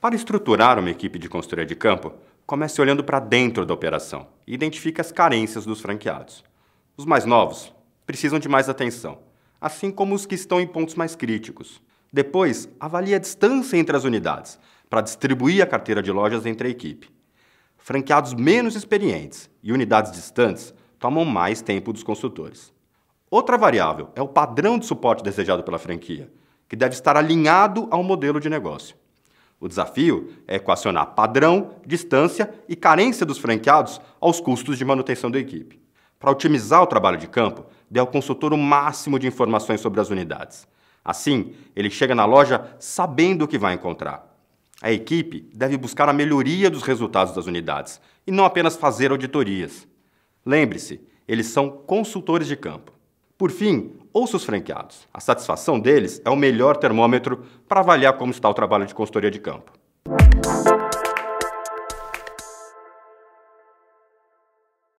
Para estruturar uma equipe de consultoria de campo, comece olhando para dentro da operação e identifique as carências dos franqueados. Os mais novos precisam de mais atenção, assim como os que estão em pontos mais críticos. Depois, avalie a distância entre as unidades para distribuir a carteira de lojas entre a equipe. Franqueados menos experientes e unidades distantes tomam mais tempo dos consultores. Outra variável é o padrão de suporte desejado pela franquia, que deve estar alinhado ao modelo de negócio. O desafio é equacionar padrão, distância e carência dos franqueados aos custos de manutenção da equipe. Para otimizar o trabalho de campo, dê ao consultor o máximo de informações sobre as unidades. Assim, ele chega na loja sabendo o que vai encontrar. A equipe deve buscar a melhoria dos resultados das unidades e não apenas fazer auditorias. Lembre-se, eles são consultores de campo. Por fim, ouça os franqueados. A satisfação deles é o melhor termômetro para avaliar como está o trabalho de consultoria de campo.